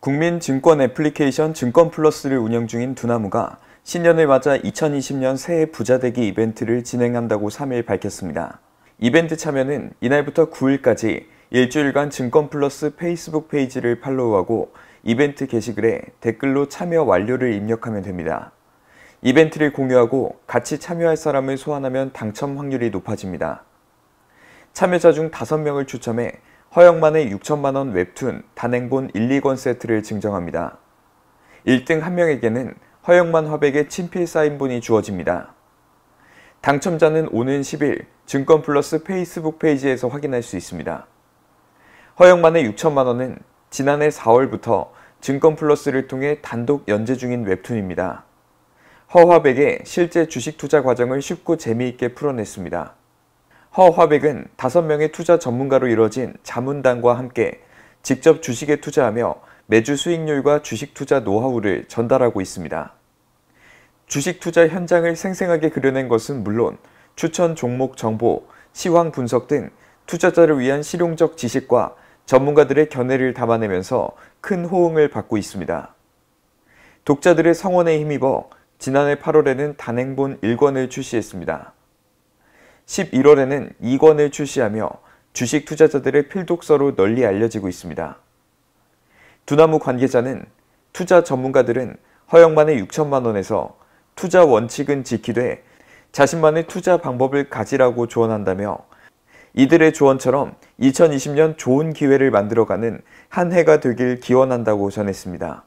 국민 증권 애플리케이션 증권 플러스를 운영 중인 두나무가 신년을 맞아 2020년 새해 부자되기 이벤트를 진행한다고 3일 밝혔습니다. 이벤트 참여는 이날부터 9일까지 일주일간 증권 플러스 페이스북 페이지를 팔로우하고 이벤트 게시글에 댓글로 참여 완료를 입력하면 됩니다. 이벤트를 공유하고 같이 참여할 사람을 소환하면 당첨 확률이 높아집니다. 참여자 중 5명을 추첨해 허영만의 6천만원 웹툰 단행본 1, 2권 세트를 증정합니다. 1등 한 명에게는 허영만 화백의 친필 사인본이 주어집니다. 당첨자는 오는 10일 증권 플러스 페이스북 페이지에서 확인할 수 있습니다. 허영만의 6천만원은 지난해 4월부터 증권 플러스를 통해 단독 연재 중인 웹툰입니다. 허화백의 실제 주식 투자 과정을 쉽고 재미있게 풀어냈습니다. 허화백은 5명의 투자 전문가로 이뤄진 자문단과 함께 직접 주식에 투자하며 매주 수익률과 주식 투자 노하우를 전달하고 있습니다. 주식 투자 현장을 생생하게 그려낸 것은 물론 추천 종목 정보, 시황 분석 등 투자자를 위한 실용적 지식과 전문가들의 견해를 담아내면서 큰 호응을 받고 있습니다. 독자들의 성원에 힘입어 지난해 8월에는 단행본 1권을 출시했습니다. 11월에는 2권을 출시하며 주식 투자자들의 필독서로 널리 알려지고 있습니다. 두나무 관계자는 투자 전문가들은 허영만의 6천만 원에서 투자 원칙은 지키되 자신만의 투자 방법을 가지라고 조언한다며 이들의 조언처럼 2020년 좋은 기회를 만들어가는 한 해가 되길 기원한다고 전했습니다.